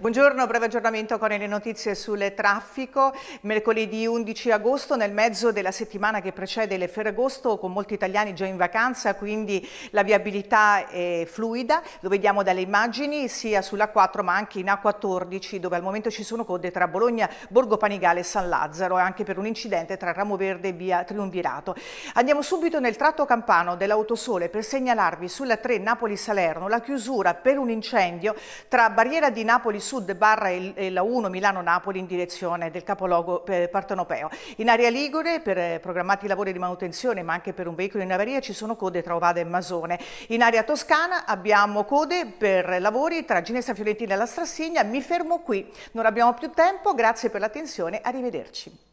Buongiorno, breve aggiornamento con le notizie sul traffico. Mercoledì 11 agosto, nel mezzo della settimana che precede le Ferragosto, con molti italiani già in vacanza, quindi la viabilità è fluida. Lo vediamo dalle immagini sia sulla 4 ma anche in A14, dove al momento ci sono code tra Bologna, Borgo Panigale e San Lazzaro, anche per un incidente tra Ramo Verde e via Triunvirato. Andiamo subito nel tratto campano dell'Autosole per segnalarvi sulla 3 Napoli-Salerno la chiusura per un incendio tra Barriera di Napoli-Salerno sud barra il, eh, la 1 Milano-Napoli in direzione del capoluogo eh, partenopeo. In area Ligure per eh, programmati lavori di manutenzione ma anche per un veicolo in avaria ci sono code tra Ovada e Masone. In area toscana abbiamo code per lavori tra Ginestra Fiorentina e la Strassigna. Mi fermo qui, non abbiamo più tempo, grazie per l'attenzione, arrivederci.